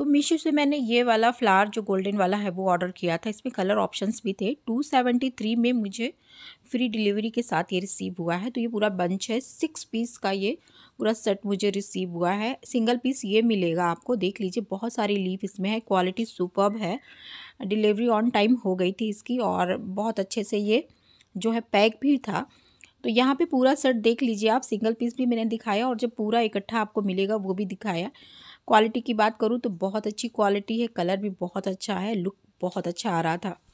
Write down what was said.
तो मीशो से मैंने ये वाला फ्लावर जो गोल्डन वाला है वो ऑर्डर किया था इसमें कलर ऑप्शंस भी थे टू सेवेंटी थ्री में मुझे फ्री डिलीवरी के साथ ये रिसीव हुआ है तो ये पूरा बंच है सिक्स पीस का ये पूरा सेट मुझे रिसीव हुआ है सिंगल पीस ये मिलेगा आपको देख लीजिए बहुत सारी लीफ इसमें है क्वालिटी सुपर है डिलीवरी ऑन टाइम हो गई थी इसकी और बहुत अच्छे से ये जो है पैक भी था तो यहाँ पे पूरा सेट देख लीजिए आप सिंगल पीस भी मैंने दिखाया और जब पूरा इकट्ठा आपको मिलेगा वो भी दिखाया क्वालिटी की बात करूँ तो बहुत अच्छी क्वालिटी है कलर भी बहुत अच्छा है लुक बहुत अच्छा आ रहा था